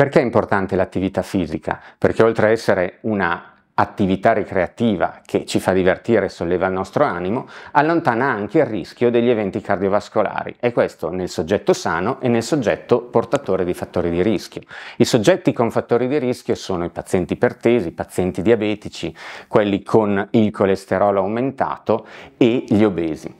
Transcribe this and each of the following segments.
Perché è importante l'attività fisica? Perché oltre a essere una attività ricreativa che ci fa divertire e solleva il nostro animo, allontana anche il rischio degli eventi cardiovascolari e questo nel soggetto sano e nel soggetto portatore di fattori di rischio. I soggetti con fattori di rischio sono i pazienti ipertesi, i pazienti diabetici, quelli con il colesterolo aumentato e gli obesi.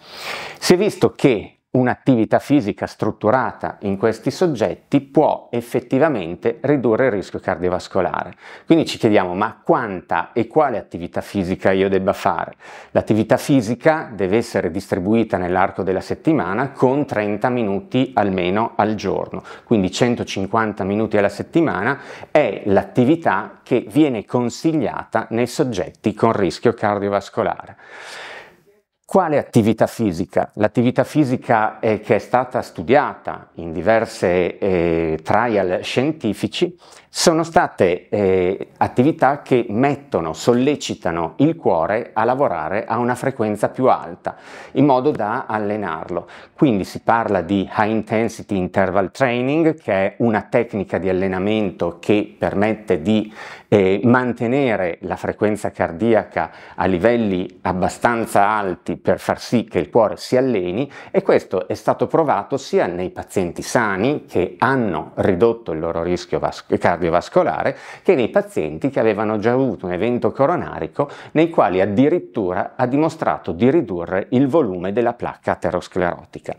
Si è visto che un'attività fisica strutturata in questi soggetti può effettivamente ridurre il rischio cardiovascolare. Quindi ci chiediamo ma quanta e quale attività fisica io debba fare? L'attività fisica deve essere distribuita nell'arco della settimana con 30 minuti almeno al giorno, quindi 150 minuti alla settimana è l'attività che viene consigliata nei soggetti con rischio cardiovascolare. Quale attività fisica? L'attività fisica eh, che è stata studiata in diverse eh, trial scientifici sono state eh, attività che mettono, sollecitano il cuore a lavorare a una frequenza più alta in modo da allenarlo. Quindi si parla di high intensity interval training che è una tecnica di allenamento che permette di eh, mantenere la frequenza cardiaca a livelli abbastanza alti per far sì che il cuore si alleni e questo è stato provato sia nei pazienti sani che hanno ridotto il loro rischio vas- cardiovascolare che nei pazienti che avevano già avuto un evento coronarico nei quali addirittura ha dimostrato di ridurre il volume della placca aterosclerotica.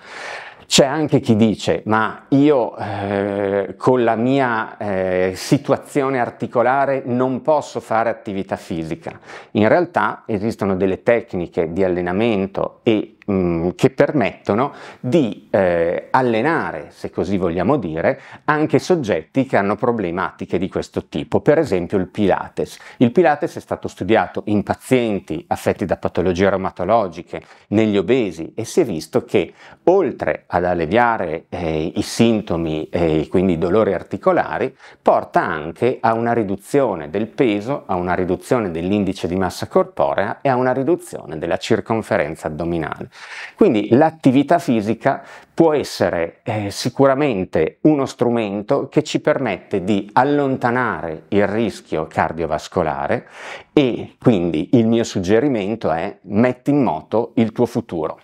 C'è anche chi dice, ma io eh, con la mia eh, situazione articolare non posso fare attività fisica. In realtà esistono delle tecniche di allenamento e Mm, che permettono di eh, allenare, se così vogliamo dire, anche soggetti che hanno problematiche di questo tipo, per esempio il Pilates. Il Pilates è stato studiato in pazienti affetti da patologie reumatologiche, negli obesi e si è visto che oltre ad alleviare eh, i sintomi e eh, quindi i dolori articolari, porta anche a una riduzione del peso, a una riduzione dell'indice di massa corporea e a una riduzione della circonferenza addominale. Quindi l'attività fisica può essere eh, sicuramente uno strumento che ci permette di allontanare il rischio cardiovascolare e quindi il mio suggerimento è metti in moto il tuo futuro.